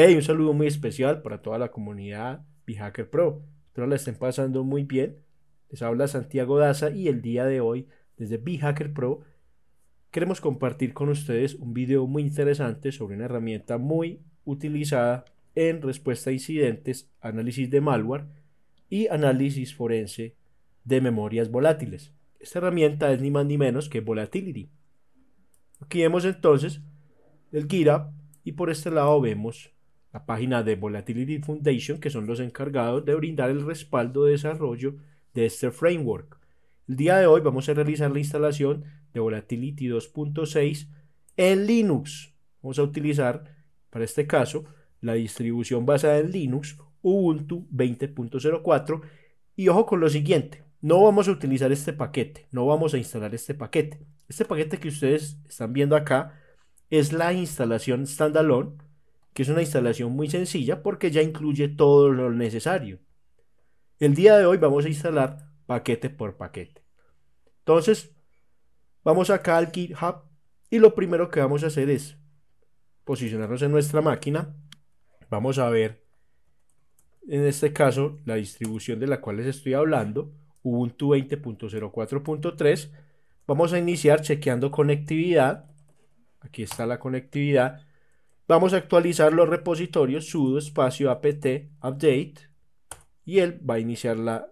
Hey, un saludo muy especial para toda la comunidad Hacker Pro. Espero la estén pasando muy bien. Les habla Santiago Daza y el día de hoy, desde Hacker Pro, queremos compartir con ustedes un video muy interesante sobre una herramienta muy utilizada en respuesta a incidentes, análisis de malware y análisis forense de memorias volátiles. Esta herramienta es ni más ni menos que Volatility. Aquí vemos entonces el GitHub y por este lado vemos la página de Volatility Foundation, que son los encargados de brindar el respaldo de desarrollo de este framework. El día de hoy vamos a realizar la instalación de Volatility 2.6 en Linux. Vamos a utilizar, para este caso, la distribución basada en Linux Ubuntu 20.04. Y ojo con lo siguiente, no vamos a utilizar este paquete, no vamos a instalar este paquete. Este paquete que ustedes están viendo acá es la instalación standalone que es una instalación muy sencilla porque ya incluye todo lo necesario. El día de hoy vamos a instalar paquete por paquete. Entonces, vamos acá al GitHub y lo primero que vamos a hacer es posicionarnos en nuestra máquina. Vamos a ver, en este caso, la distribución de la cual les estoy hablando, Ubuntu 20.04.3. Vamos a iniciar chequeando conectividad. Aquí está la conectividad Vamos a actualizar los repositorios sudo espacio apt update y él va a iniciar la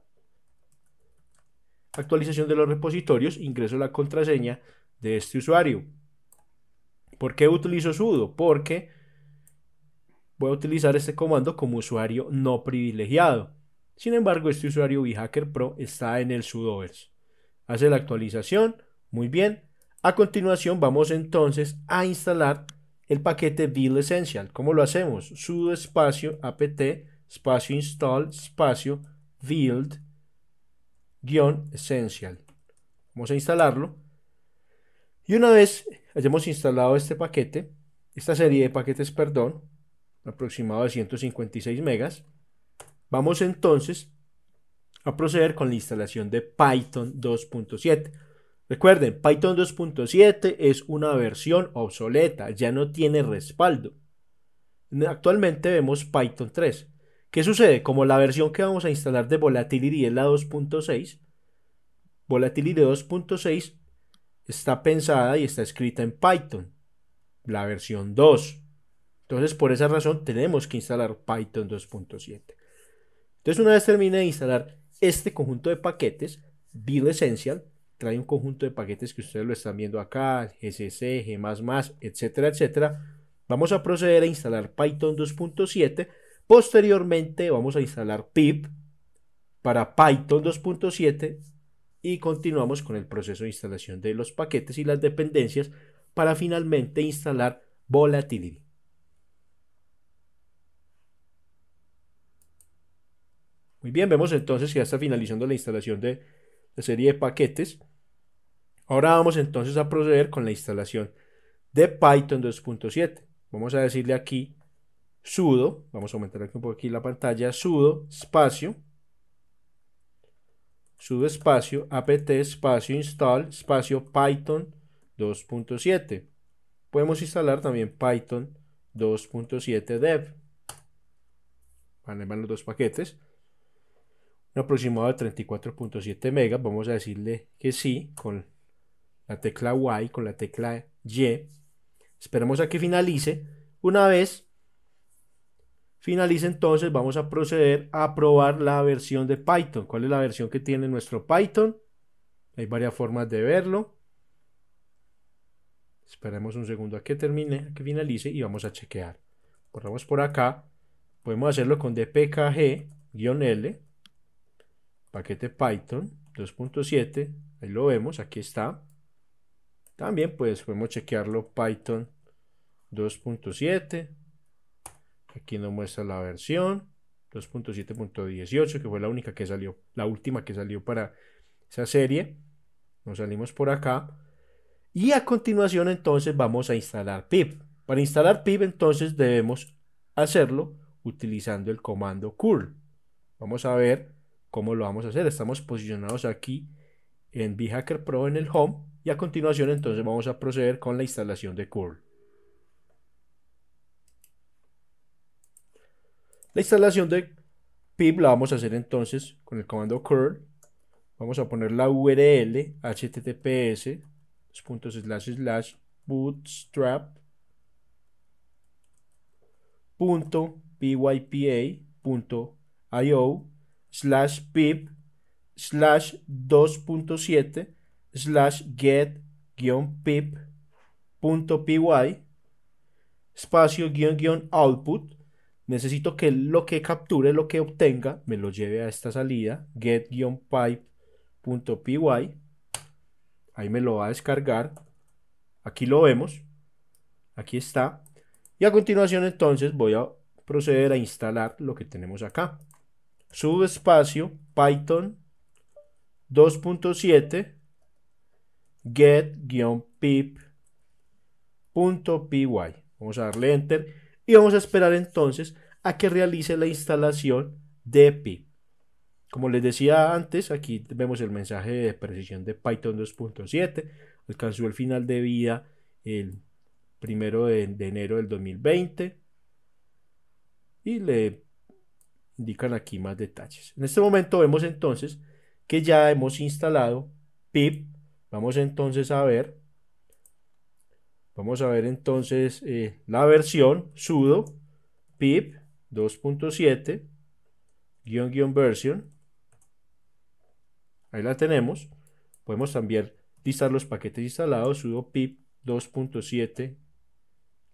actualización de los repositorios. Ingreso la contraseña de este usuario. ¿Por qué utilizo sudo? Porque voy a utilizar este comando como usuario no privilegiado. Sin embargo, este usuario VHacker Pro está en el sudoers. Hace la actualización. Muy bien. A continuación vamos entonces a instalar el paquete Build Essential. ¿Cómo lo hacemos? sudo espacio apt espacio install espacio build guión essential. Vamos a instalarlo. Y una vez hayamos instalado este paquete, esta serie de paquetes, perdón, aproximado de 156 megas, vamos entonces a proceder con la instalación de Python 2.7 Recuerden, Python 2.7 es una versión obsoleta, ya no tiene respaldo. Actualmente vemos Python 3. ¿Qué sucede? Como la versión que vamos a instalar de Volatility es la 2.6, Volatility 2.6 está pensada y está escrita en Python, la versión 2. Entonces, por esa razón, tenemos que instalar Python 2.7. Entonces, una vez termine de instalar este conjunto de paquetes, Build Essential, trae un conjunto de paquetes que ustedes lo están viendo acá, GCC, G++, etcétera, etcétera. Vamos a proceder a instalar Python 2.7. Posteriormente vamos a instalar pip para Python 2.7 y continuamos con el proceso de instalación de los paquetes y las dependencias para finalmente instalar Volatility. Muy bien, vemos entonces que ya está finalizando la instalación de la serie de paquetes. Ahora vamos entonces a proceder con la instalación de Python 2.7. Vamos a decirle aquí sudo, vamos a aumentar aquí un poco aquí la pantalla, sudo espacio, sudo espacio, apt espacio install espacio Python 2.7. Podemos instalar también Python 2.7 dev. Van los dos paquetes aproximado de 34.7 megas. Vamos a decirle que sí con la tecla Y, con la tecla Y. Esperemos a que finalice. Una vez finalice entonces vamos a proceder a probar la versión de Python. ¿Cuál es la versión que tiene nuestro Python? Hay varias formas de verlo. Esperemos un segundo a que termine, a que finalice y vamos a chequear. corramos por acá. Podemos hacerlo con dpkg-l paquete Python 2.7, ahí lo vemos, aquí está. También pues podemos chequearlo Python 2.7, aquí nos muestra la versión 2.7.18 que fue la única que salió, la última que salió para esa serie. Nos salimos por acá y a continuación entonces vamos a instalar pip. Para instalar pip entonces debemos hacerlo utilizando el comando curl. Vamos a ver ¿Cómo lo vamos a hacer? Estamos posicionados aquí en BHacker Pro en el Home y a continuación entonces vamos a proceder con la instalación de curl. La instalación de pip la vamos a hacer entonces con el comando curl. Vamos a poner la URL https puntos bootstrap punto slash pip slash 2.7 slash get-pip.py espacio output necesito que lo que capture, lo que obtenga, me lo lleve a esta salida, get-pipe.py. Ahí me lo va a descargar. Aquí lo vemos. Aquí está. Y a continuación entonces voy a proceder a instalar lo que tenemos acá subespacio Python 2.7 get-pip.py. Vamos a darle enter y vamos a esperar entonces a que realice la instalación de pip. Como les decía antes, aquí vemos el mensaje de precisión de Python 2.7. Alcanzó el final de vida el primero de, de enero del 2020. Y le indican aquí más detalles. En este momento vemos entonces que ya hemos instalado pip. Vamos entonces a ver. Vamos a ver entonces eh, la versión sudo pip 2.7 guión guión version. Ahí la tenemos. Podemos también listar los paquetes instalados. Sudo pip 2.7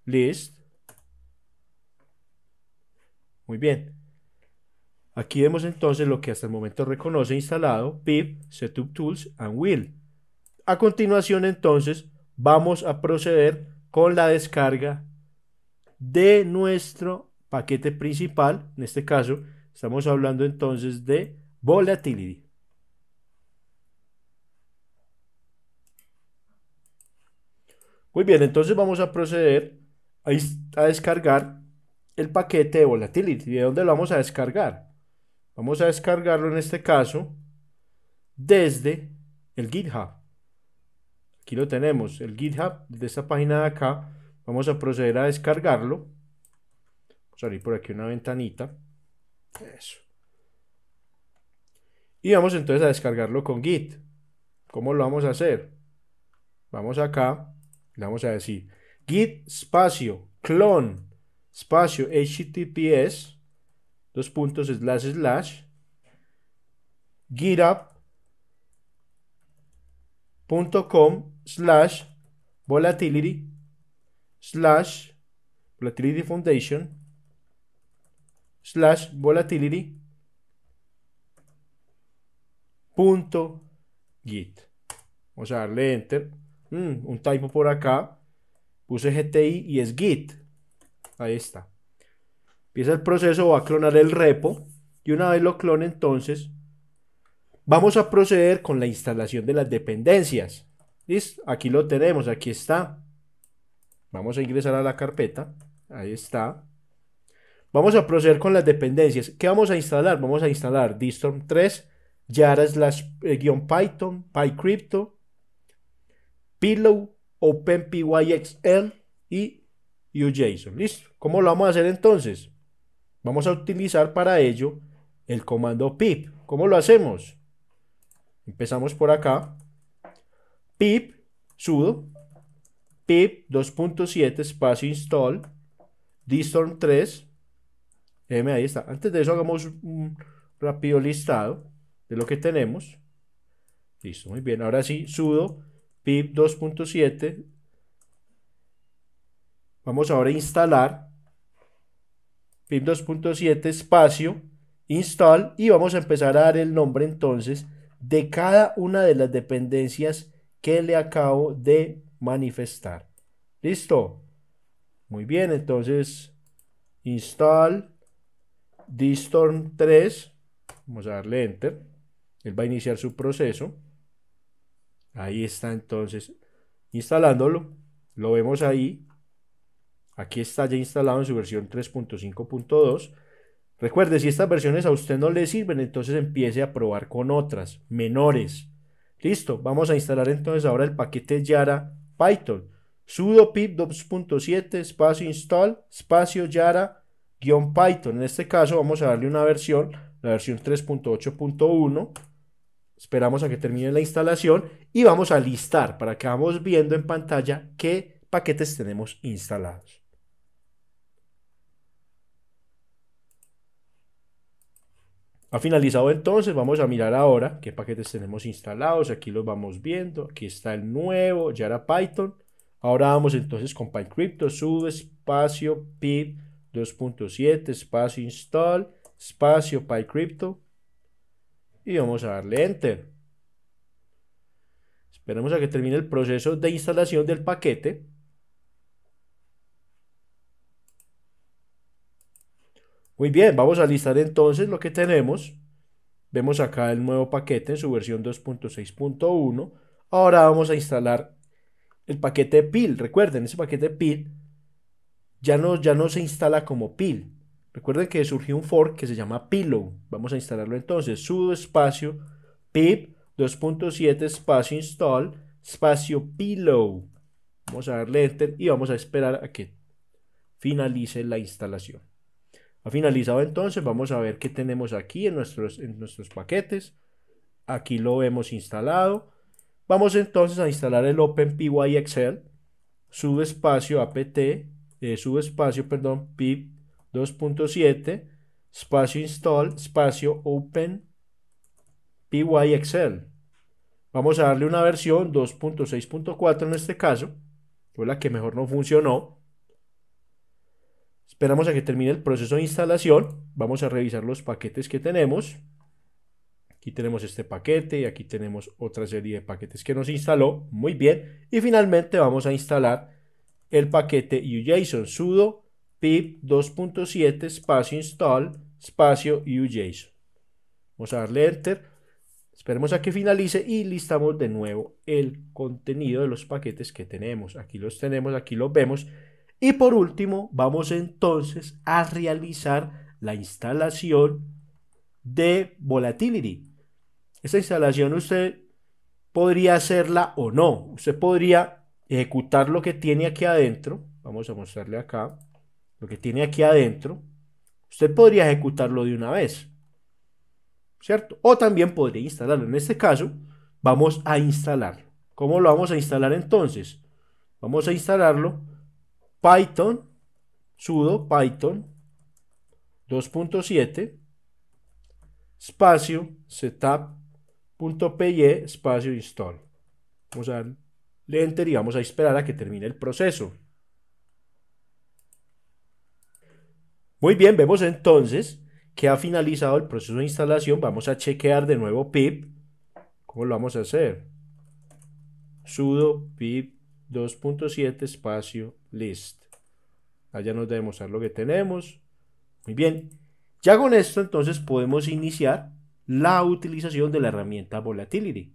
list. Muy bien. Aquí vemos entonces lo que hasta el momento reconoce instalado pip, setup tools and will. A continuación entonces vamos a proceder con la descarga de nuestro paquete principal. En este caso estamos hablando entonces de volatility. Muy bien, entonces vamos a proceder a, a descargar el paquete de volatility. ¿De dónde lo vamos a descargar? Vamos a descargarlo en este caso desde el GitHub. Aquí lo tenemos, el GitHub de esta página de acá. Vamos a proceder a descargarlo. Vamos a abrir por aquí una ventanita. Eso. Y vamos entonces a descargarlo con Git. ¿Cómo lo vamos a hacer? Vamos acá, le vamos a decir git espacio clon espacio https dos puntos, slash, slash, github.com slash volatility slash volatility foundation slash volatility punto git vamos a darle enter mm, un typo por acá puse gti y es git ahí está Empieza el proceso, va a clonar el repo y una vez lo clone entonces, vamos a proceder con la instalación de las dependencias. ¿Listo? Aquí lo tenemos, aquí está. Vamos a ingresar a la carpeta, ahí está. Vamos a proceder con las dependencias. ¿Qué vamos a instalar? Vamos a instalar Distorm 3, Yara slash eh, guión Python, PyCrypto, Pillow, OpenPyXL y UJSON. ¿Listo? ¿Cómo lo vamos a hacer entonces? Vamos a utilizar para ello el comando pip. ¿Cómo lo hacemos? Empezamos por acá. Pip sudo pip 2.7 espacio install distorm 3. M, ahí está. Antes de eso hagamos un rápido listado de lo que tenemos. Listo, muy bien. Ahora sí, sudo pip 2.7. Vamos ahora a instalar PIM 2.7 espacio install y vamos a empezar a dar el nombre entonces de cada una de las dependencias que le acabo de manifestar. ¿Listo? Muy bien, entonces install distorm 3, vamos a darle enter, él va a iniciar su proceso. Ahí está entonces instalándolo, lo vemos ahí, Aquí está ya instalado en su versión 3.5.2. Recuerde, si estas versiones a usted no le sirven, entonces empiece a probar con otras, menores. Listo, vamos a instalar entonces ahora el paquete Yara Python. sudo pip 2.7 espacio install espacio Yara guión Python. En este caso vamos a darle una versión, la versión 3.8.1. Esperamos a que termine la instalación y vamos a listar para que vamos viendo en pantalla qué paquetes tenemos instalados. Ha finalizado entonces, vamos a mirar ahora qué paquetes tenemos instalados, aquí los vamos viendo, aquí está el nuevo, ya era Python. Ahora vamos entonces con PyCrypto, sub espacio pip 2.7 espacio install espacio PyCrypto y vamos a darle enter. Esperemos a que termine el proceso de instalación del paquete. Muy bien, vamos a listar entonces lo que tenemos. Vemos acá el nuevo paquete en su versión 2.6.1. Ahora vamos a instalar el paquete PIL. Recuerden, ese paquete PIL ya no, ya no se instala como PIL. Recuerden que surgió un fork que se llama Pillow. Vamos a instalarlo entonces. sudo espacio pip 2.7 espacio install espacio pillow. Vamos a darle enter y vamos a esperar a que finalice la instalación. Ha finalizado entonces, vamos a ver qué tenemos aquí en nuestros, nuestros paquetes. Aquí lo hemos instalado. Vamos entonces a instalar el openpyxl Excel, subespacio apt, eh, subespacio, perdón, pip 2.7, espacio install, espacio OpenPY Excel. Vamos a darle una versión 2.6.4 en este caso, fue la que mejor no funcionó. Esperamos a que termine el proceso de instalación. Vamos a revisar los paquetes que tenemos. Aquí tenemos este paquete y aquí tenemos otra serie de paquetes que nos instaló. Muy bien. Y finalmente vamos a instalar el paquete UJSON sudo pip 2.7 espacio install espacio UJSON. Vamos a darle enter. Esperemos a que finalice y listamos de nuevo el contenido de los paquetes que tenemos. Aquí los tenemos, aquí los vemos. Y por último, vamos entonces a realizar la instalación de Volatility. Esta instalación usted podría hacerla o no. Usted podría ejecutar lo que tiene aquí adentro. Vamos a mostrarle acá lo que tiene aquí adentro. Usted podría ejecutarlo de una vez. ¿Cierto? O también podría instalarlo. En este caso, vamos a instalarlo. ¿Cómo lo vamos a instalar entonces? Vamos a instalarlo Python, sudo Python 2.7, espacio setup.py, espacio install. Vamos a darle enter y vamos a esperar a que termine el proceso. Muy bien, vemos entonces que ha finalizado el proceso de instalación. Vamos a chequear de nuevo pip. ¿Cómo lo vamos a hacer? sudo pip 2.7 espacio List. Allá nos debe mostrar lo que tenemos. Muy bien. Ya con esto entonces podemos iniciar la utilización de la herramienta Volatility.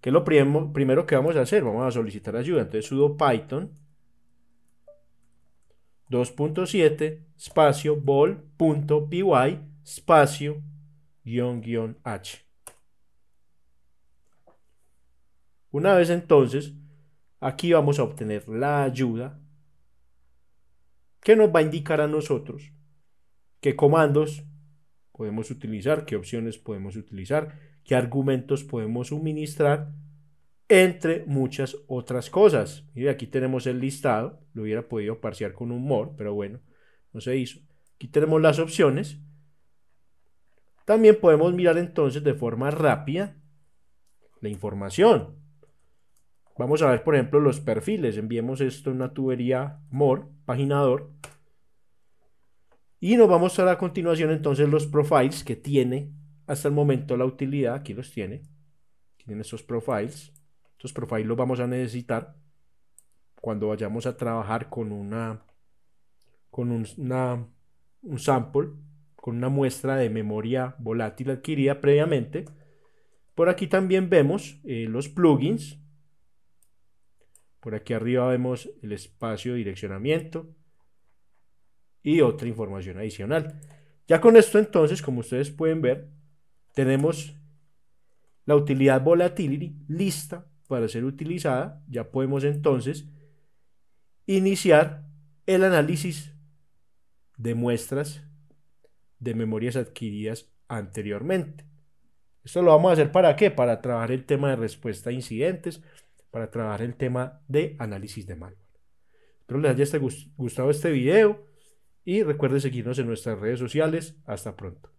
Que es lo primero que vamos a hacer? Vamos a solicitar ayuda. Entonces sudo python 2.7 espacio vol.py espacio guión guión h. Una vez entonces, aquí vamos a obtener la ayuda ¿Qué nos va a indicar a nosotros? ¿Qué comandos podemos utilizar? ¿Qué opciones podemos utilizar? ¿Qué argumentos podemos suministrar? Entre muchas otras cosas. Y aquí tenemos el listado. Lo hubiera podido parciar con un more, pero bueno, no se hizo. Aquí tenemos las opciones. También podemos mirar entonces de forma rápida la información. Vamos a ver, por ejemplo, los perfiles. Enviemos esto en una tubería more, paginador. Y nos vamos a la a continuación entonces los profiles que tiene hasta el momento la utilidad. Aquí los tiene. Tienen estos profiles. Estos profiles los vamos a necesitar cuando vayamos a trabajar con una con un, sample, con una muestra de memoria volátil adquirida previamente. Por aquí también vemos eh, los plugins por aquí arriba vemos el espacio de direccionamiento y otra información adicional. Ya con esto entonces, como ustedes pueden ver, tenemos la utilidad volatility lista para ser utilizada. Ya podemos entonces iniciar el análisis de muestras de memorias adquiridas anteriormente. Esto lo vamos a hacer para qué? Para trabajar el tema de respuesta a incidentes, para trabajar el tema de análisis de malware. Espero les haya gustado este video y recuerden seguirnos en nuestras redes sociales. Hasta pronto.